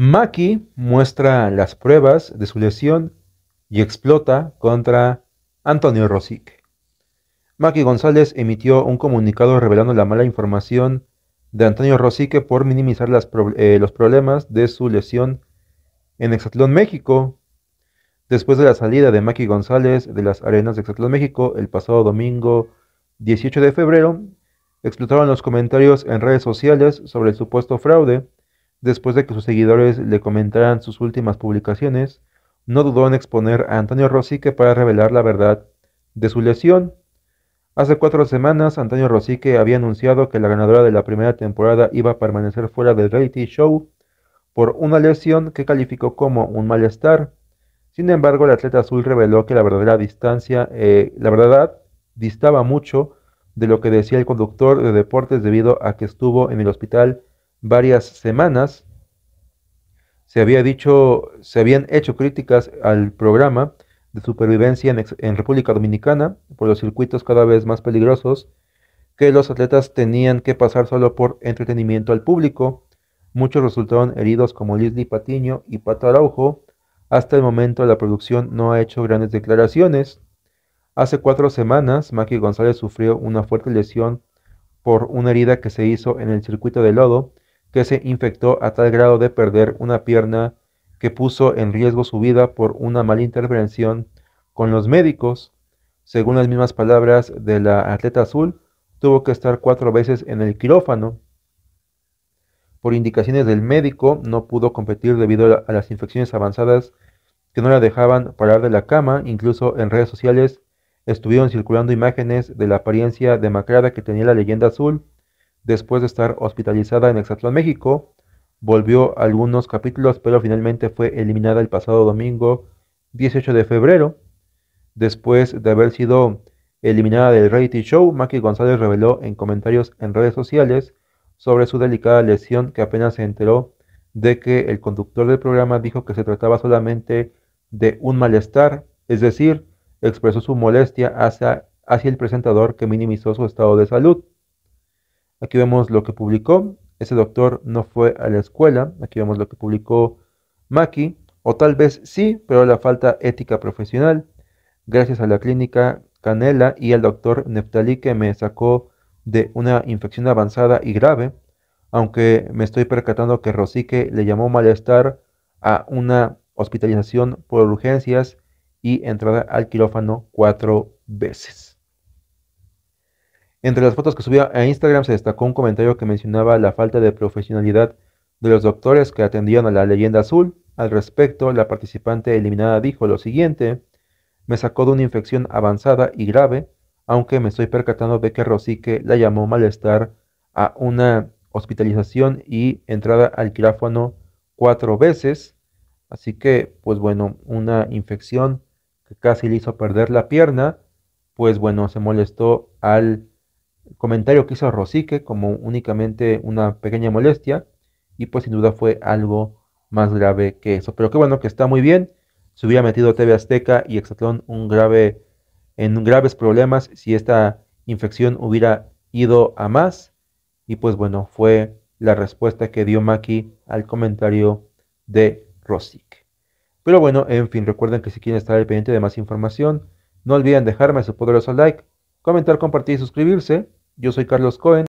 Maki muestra las pruebas de su lesión y explota contra Antonio Rosique. Maki González emitió un comunicado revelando la mala información de Antonio Rosique por minimizar eh, los problemas de su lesión en Exatlón México. Después de la salida de Maki González de las arenas de Exatlón México el pasado domingo 18 de febrero, explotaron los comentarios en redes sociales sobre el supuesto fraude Después de que sus seguidores le comentaran sus últimas publicaciones, no dudó en exponer a Antonio Rosique para revelar la verdad de su lesión. Hace cuatro semanas, Antonio Rosique había anunciado que la ganadora de la primera temporada iba a permanecer fuera del reality show por una lesión que calificó como un malestar. Sin embargo, el atleta azul reveló que la verdadera distancia, eh, la verdad, distaba mucho de lo que decía el conductor de deportes debido a que estuvo en el hospital varias semanas se había dicho, se habían hecho críticas al programa de supervivencia en, República Dominicana por los circuitos cada vez más peligrosos que los atletas tenían que pasar solo por entretenimiento al público. Muchos resultaron heridos como Lisly Patiño y Pato Araujo. Hasta el momento la producción no ha hecho grandes declaraciones. Hace cuatro semanas, Maki González sufrió una fuerte lesión por una herida que se hizo en el circuito de lodo que se infectó a tal grado de perder una pierna que puso en riesgo su vida por una mala intervención con los médicos. Según las mismas palabras de la atleta azul, tuvo que estar cuatro veces en el quirófano. Por indicaciones del médico, no pudo competir debido a las infecciones avanzadas que no la dejaban parar de la cama. Incluso en redes sociales estuvieron circulando imágenes de la apariencia demacrada que tenía la leyenda azul después de estar hospitalizada en Exatlón, México. Volvió algunos capítulos, pero finalmente fue eliminada el pasado domingo 18 de febrero. Después de haber sido eliminada del reality show, Maki González reveló en comentarios en redes sociales sobre su delicada lesión que apenas se enteró de que el conductor del programa dijo que se trataba solamente de un malestar, es decir, expresó su molestia hacia, hacia el presentador que minimizó su estado de salud. Aquí vemos lo que publicó. Ese doctor no fue a la escuela. Aquí vemos lo que publicó Maki. O tal vez sí, pero la falta ética profesional. Gracias a la clínica Canela y al doctor Neftali que me sacó de una infección avanzada y grave. Aunque me estoy percatando que Rosique le llamó malestar a una hospitalización por urgencias y entrada al quirófano cuatro veces. Entre las fotos que subió a Instagram se destacó un comentario que mencionaba la falta de profesionalidad de los doctores que atendían a la leyenda azul. Al respecto, la participante eliminada dijo lo siguiente, me sacó de una infección avanzada y grave, aunque me estoy percatando de que Rosique la llamó malestar a una hospitalización y entrada al quirófano cuatro veces. Así que, pues bueno, una infección que casi le hizo perder la pierna, pues bueno, se molestó al comentario que hizo Rosique como únicamente una pequeña molestia y pues sin duda fue algo más grave que eso. Pero qué bueno que está muy bien. Se hubiera metido TV Azteca y Exatlón un grave, en graves problemas si esta infección hubiera ido a más. Y pues bueno, fue la respuesta que dio Maki al comentario de Rosique, Pero bueno, en fin, recuerden que si quieren estar al pendiente de más información, no olviden dejarme su poderoso like, comentar, compartir y suscribirse. Yo soy Carlos Cohen